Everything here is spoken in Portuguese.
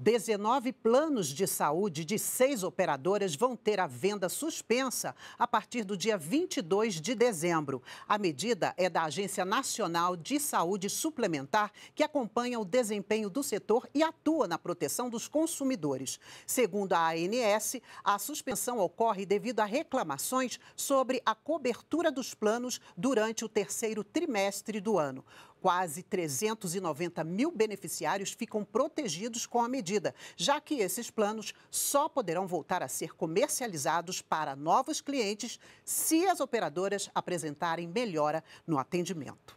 19 planos de saúde de seis operadoras vão ter a venda suspensa a partir do dia 22 de dezembro. A medida é da Agência Nacional de Saúde Suplementar, que acompanha o desempenho do setor e atua na proteção dos consumidores. Segundo a ANS, a suspensão ocorre devido a reclamações sobre a cobertura dos planos durante o terceiro trimestre do ano. Quase 390 mil beneficiários ficam protegidos com a medida já que esses planos só poderão voltar a ser comercializados para novos clientes se as operadoras apresentarem melhora no atendimento.